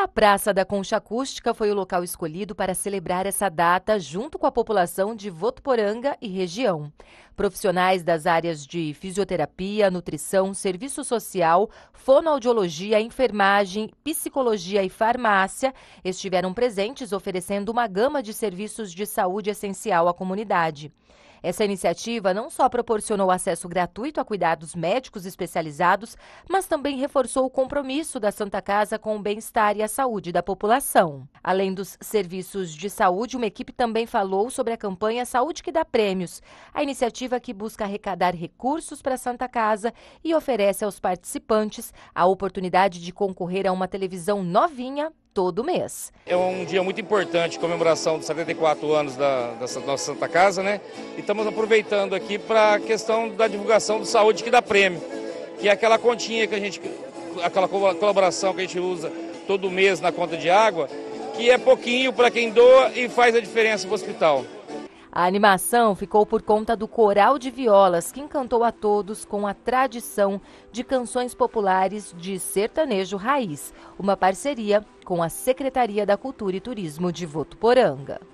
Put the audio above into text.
A Praça da Concha Acústica foi o local escolhido para celebrar essa data junto com a população de Votuporanga e região. Profissionais das áreas de fisioterapia, nutrição, serviço social, fonoaudiologia, enfermagem, psicologia e farmácia estiveram presentes oferecendo uma gama de serviços de saúde essencial à comunidade. Essa iniciativa não só proporcionou acesso gratuito a cuidados médicos especializados, mas também reforçou o compromisso da Santa Casa com o bem-estar e a saúde da população. Além dos serviços de saúde, uma equipe também falou sobre a campanha Saúde que dá Prêmios. A iniciativa iniciativa que busca arrecadar recursos para a Santa Casa e oferece aos participantes a oportunidade de concorrer a uma televisão novinha todo mês. É um dia muito importante, comemoração dos 74 anos da, da nossa Santa Casa, né? E estamos aproveitando aqui para a questão da divulgação do Saúde que dá prêmio, que é aquela continha que a gente, aquela colaboração que a gente usa todo mês na conta de água, que é pouquinho para quem doa e faz a diferença no hospital. A animação ficou por conta do coral de violas que encantou a todos com a tradição de canções populares de sertanejo raiz, uma parceria com a Secretaria da Cultura e Turismo de Votuporanga.